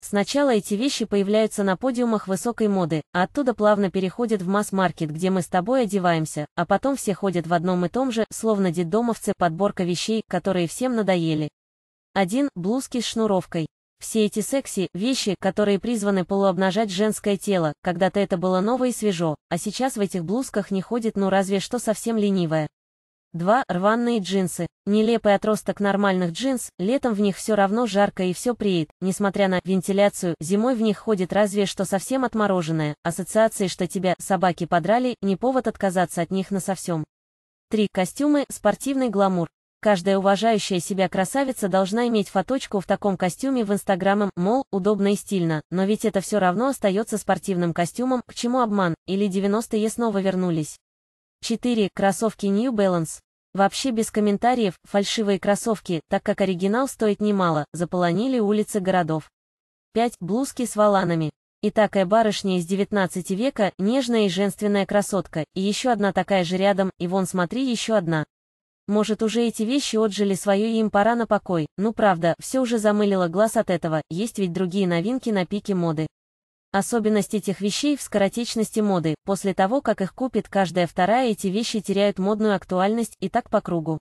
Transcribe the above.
Сначала эти вещи появляются на подиумах высокой моды, а оттуда плавно переходят в масс-маркет, где мы с тобой одеваемся, а потом все ходят в одном и том же, словно детдомовцы, подборка вещей, которые всем надоели. 1. Блузки с шнуровкой. Все эти секси – вещи, которые призваны полуобнажать женское тело, когда-то это было ново и свежо, а сейчас в этих блузках не ходит ну разве что совсем ленивая. 2. Рваные джинсы. Нелепый отросток нормальных джинс, летом в них все равно жарко и все преет, несмотря на вентиляцию, зимой в них ходит разве что совсем отмороженное, ассоциации, что тебя, собаки подрали, не повод отказаться от них на совсем. 3. Костюмы, спортивный гламур. Каждая уважающая себя красавица должна иметь фоточку в таком костюме в Инстаграме, мол, удобно и стильно, но ведь это все равно остается спортивным костюмом, к чему обман, или 90-е снова вернулись. 4. Кроссовки New Balance. Вообще без комментариев, фальшивые кроссовки, так как оригинал стоит немало, заполонили улицы городов. 5. Блузки с валанами. И такая барышня из 19 века, нежная и женственная красотка, и еще одна такая же рядом, и вон смотри еще одна. Может уже эти вещи отжили свое и им пора на покой, ну правда, все уже замылило глаз от этого, есть ведь другие новинки на пике моды. Особенность этих вещей в скоротечности моды, после того, как их купит каждая вторая эти вещи теряют модную актуальность и так по кругу.